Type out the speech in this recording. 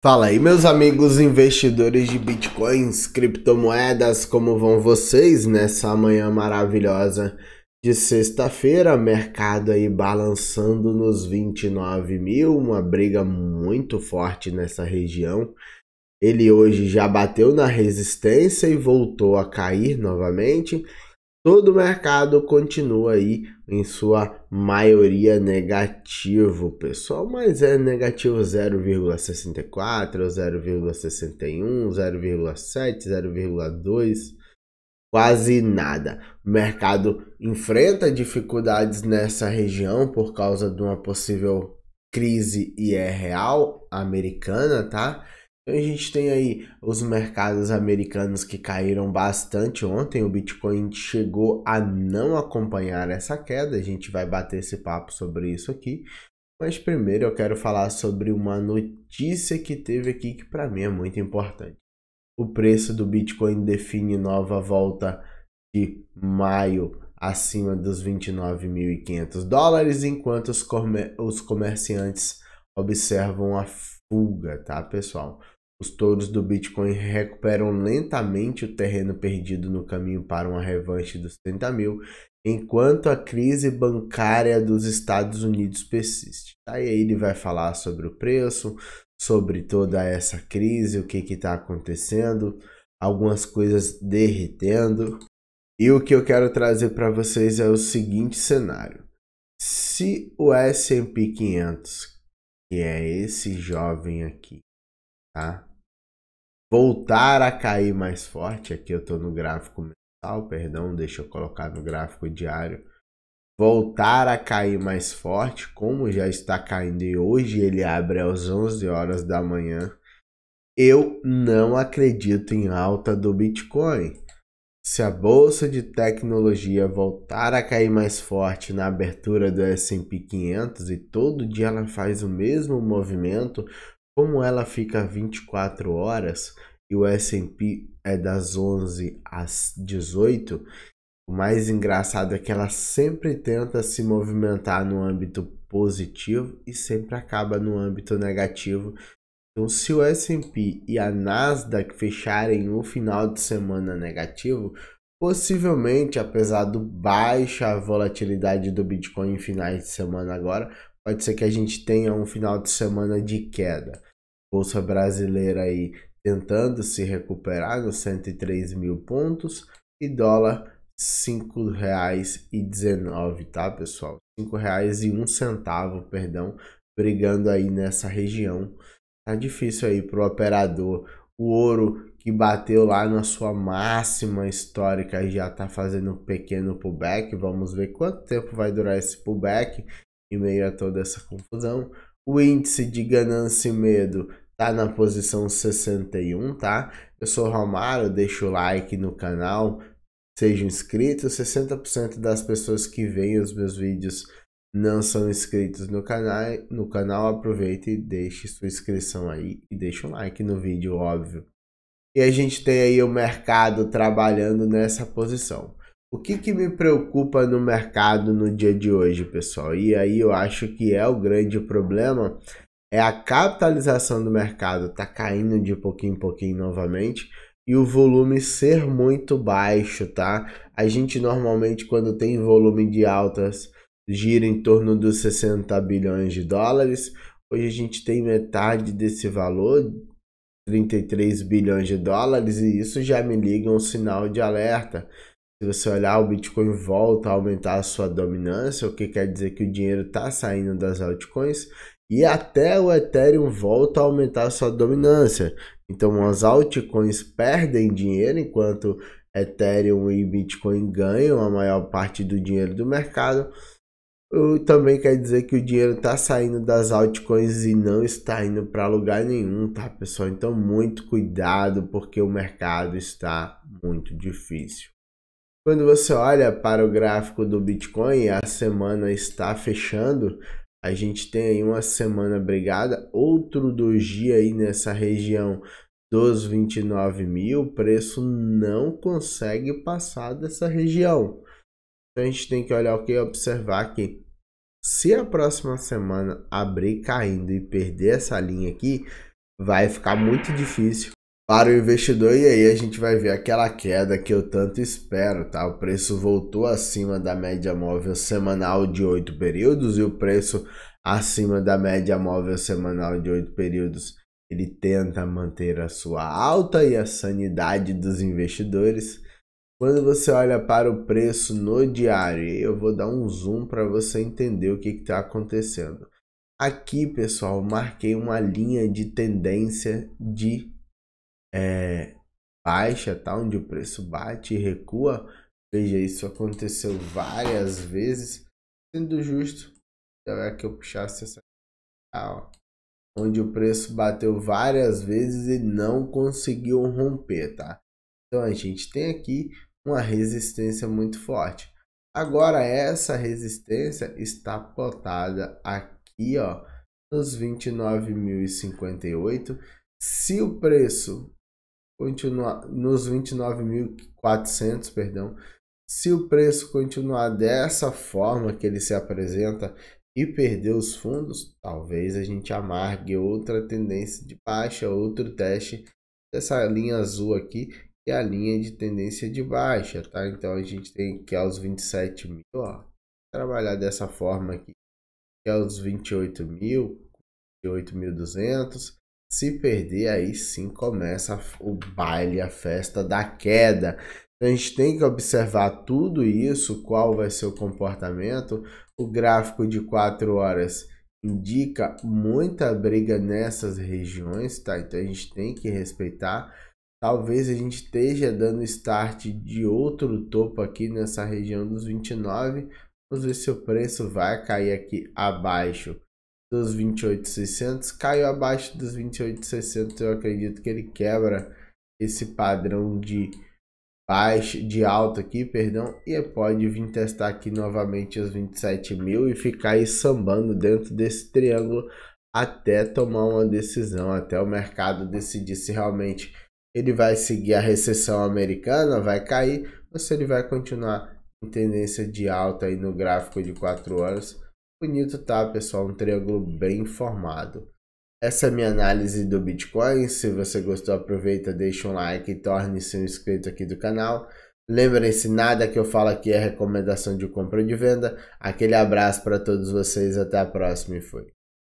Fala aí, meus amigos investidores de bitcoins, criptomoedas, como vão vocês nessa manhã maravilhosa de sexta-feira? Mercado aí balançando nos 29 mil, uma briga muito forte nessa região. Ele hoje já bateu na resistência e voltou a cair novamente todo o mercado continua aí em sua maioria negativo, pessoal, mas é negativo 0,64, 0,61, 0,7, 0,2, quase nada. O mercado enfrenta dificuldades nessa região por causa de uma possível crise e é real americana, tá? Então a gente tem aí os mercados americanos que caíram bastante ontem. O Bitcoin chegou a não acompanhar essa queda. A gente vai bater esse papo sobre isso aqui. Mas primeiro eu quero falar sobre uma notícia que teve aqui que para mim é muito importante. O preço do Bitcoin define nova volta de maio acima dos 29.500 dólares, enquanto os, comer os comerciantes observam a fuga, tá, pessoal? Os touros do Bitcoin recuperam lentamente o terreno perdido no caminho para uma revanche dos 30 mil, enquanto a crise bancária dos Estados Unidos persiste. Tá? E aí ele vai falar sobre o preço, sobre toda essa crise, o que está acontecendo, algumas coisas derretendo. E o que eu quero trazer para vocês é o seguinte cenário. Se o S&P 500, que é esse jovem aqui, tá? voltar a cair mais forte. Aqui eu estou no gráfico mensal, perdão, deixa eu colocar no gráfico diário. Voltar a cair mais forte, como já está caindo e hoje ele abre às 11 horas da manhã. Eu não acredito em alta do Bitcoin. Se a bolsa de tecnologia voltar a cair mais forte na abertura do S&P 500 e todo dia ela faz o mesmo movimento, como ela fica 24 horas e o S&P é das 11 às 18, o mais engraçado é que ela sempre tenta se movimentar no âmbito positivo e sempre acaba no âmbito negativo. Então, se o S&P e a Nasdaq fecharem o final de semana negativo, possivelmente, apesar do baixa volatilidade do Bitcoin em finais de semana agora, pode ser que a gente tenha um final de semana de queda. Bolsa brasileira aí tentando se recuperar nos 103 mil pontos e dólar R$ 5,19, tá, pessoal? R$ 5,01, perdão, brigando aí nessa região. Tá difícil aí pro operador. O ouro que bateu lá na sua máxima histórica já tá fazendo um pequeno pullback. Vamos ver quanto tempo vai durar esse pullback em meio a toda essa confusão. O índice de ganância e medo tá na posição 61, tá? Eu sou Romário, deixa o like no canal, seja inscrito. 60% das pessoas que veem os meus vídeos não são inscritos no canal, no canal aproveita e deixe sua inscrição aí e deixa um like no vídeo, óbvio. E a gente tem aí o mercado trabalhando nessa posição. O que, que me preocupa no mercado no dia de hoje, pessoal? E aí eu acho que é o grande problema é a capitalização do mercado tá caindo de pouquinho em pouquinho novamente e o volume ser muito baixo, tá? A gente normalmente quando tem volume de altas gira em torno dos 60 bilhões de dólares. Hoje a gente tem metade desse valor, 33 bilhões de dólares, e isso já me liga um sinal de alerta se você olhar, o Bitcoin volta a aumentar a sua dominância, o que quer dizer que o dinheiro está saindo das altcoins e até o Ethereum volta a aumentar a sua dominância. Então as altcoins perdem dinheiro enquanto Ethereum e Bitcoin ganham a maior parte do dinheiro do mercado. também quer dizer que o dinheiro está saindo das altcoins e não está indo para lugar nenhum, tá pessoal? Então muito cuidado porque o mercado está muito difícil. Quando você olha para o gráfico do Bitcoin, a semana está fechando. A gente tem aí uma semana brigada, outro dia aí nessa região dos 29 mil, o preço não consegue passar dessa região. Então a gente tem que olhar o que observar que se a próxima semana abrir caindo e perder essa linha aqui, vai ficar muito difícil para o investidor e aí a gente vai ver aquela queda que eu tanto espero, tá? O preço voltou acima da média móvel semanal de oito períodos e o preço acima da média móvel semanal de oito períodos, ele tenta manter a sua alta e a sanidade dos investidores. Quando você olha para o preço no diário, eu vou dar um zoom para você entender o que está acontecendo. Aqui, pessoal, marquei uma linha de tendência de é, baixa, tá? Onde o preço bate e recua. Veja, isso aconteceu várias vezes. Sendo justo, é que eu puxasse essa. Ah, onde o preço bateu várias vezes e não conseguiu romper, tá? Então a gente tem aqui uma resistência muito forte. Agora essa resistência está plotada aqui, ó, nos 29.058. Se o preço continuar nos 29.400, perdão, se o preço continuar dessa forma que ele se apresenta e perder os fundos, talvez a gente amargue outra tendência de baixa, outro teste dessa linha azul aqui, que é a linha de tendência de baixa, tá? Então a gente tem que aos 27 mil, ó, trabalhar dessa forma aqui, que aos é 28 mil, 28.200, se perder, aí sim começa o baile, a festa da queda. a gente tem que observar tudo isso, qual vai ser o comportamento. O gráfico de 4 horas indica muita briga nessas regiões, tá? Então a gente tem que respeitar. Talvez a gente esteja dando start de outro topo aqui nessa região dos 29. Vamos ver se o preço vai cair aqui abaixo dos 28,600, caiu abaixo dos 28,600, eu acredito que ele quebra esse padrão de baixo de alta aqui, perdão, e pode vir testar aqui novamente os 27 mil e ficar aí sambando dentro desse triângulo até tomar uma decisão, até o mercado decidir se realmente ele vai seguir a recessão americana, vai cair, ou se ele vai continuar em tendência de alta aí no gráfico de 4 horas bonito tá, pessoal? Um triângulo bem formado. Essa é a minha análise do Bitcoin. Se você gostou, aproveita, deixa um like e torne-se um inscrito aqui do canal. Lembrem-se, nada que eu falo aqui é recomendação de compra ou de venda. Aquele abraço para todos vocês, até a próxima e fui.